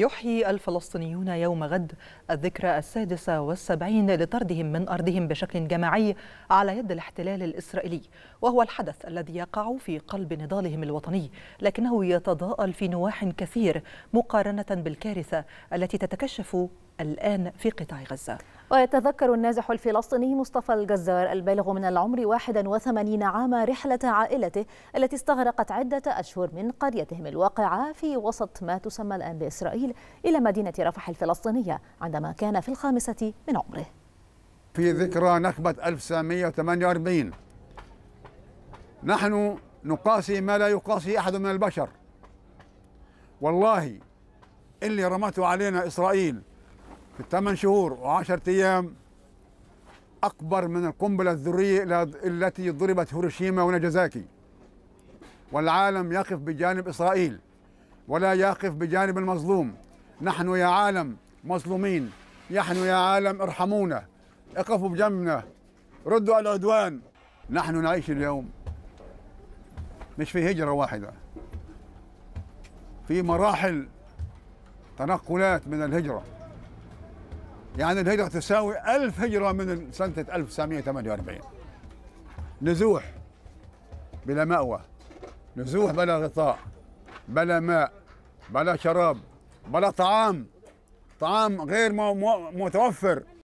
يحيي الفلسطينيون يوم غد الذكرى السادسة والسبعين لطردهم من أرضهم بشكل جماعي على يد الاحتلال الإسرائيلي وهو الحدث الذي يقع في قلب نضالهم الوطني لكنه يتضاءل في نواح كثير مقارنة بالكارثة التي تتكشف الآن في قطاع غزة ويتذكر النازح الفلسطيني مصطفى الجزار البالغ من العمر 81 عاما رحلة عائلته التي استغرقت عدة أشهر من قريتهم الواقعة في وسط ما تسمى الآن بإسرائيل إلى مدينة رفح الفلسطينية عندما كان في الخامسة من عمره في ذكرى نخبة 1948 نحن نقاسي ما لا يقاسي أحد من البشر والله اللي رمته علينا إسرائيل في الثمان شهور وعشرة أيام أكبر من القنبلة الذرية التي ضربت هيروشيما وناجازاكي والعالم يقف بجانب إسرائيل ولا يقف بجانب المظلوم نحن يا عالم مظلومين نحن يا عالم ارحمونا اقفوا بجنبنا ردوا على العدوان نحن نعيش اليوم مش في هجرة واحدة في مراحل تنقلات من الهجره يعني الهجرة تساوي ألف هجرة من سنة 1948 نزوح بلا مأوى نزوح بلا غطاء بلا ماء بلا شراب بلا طعام طعام غير متوفر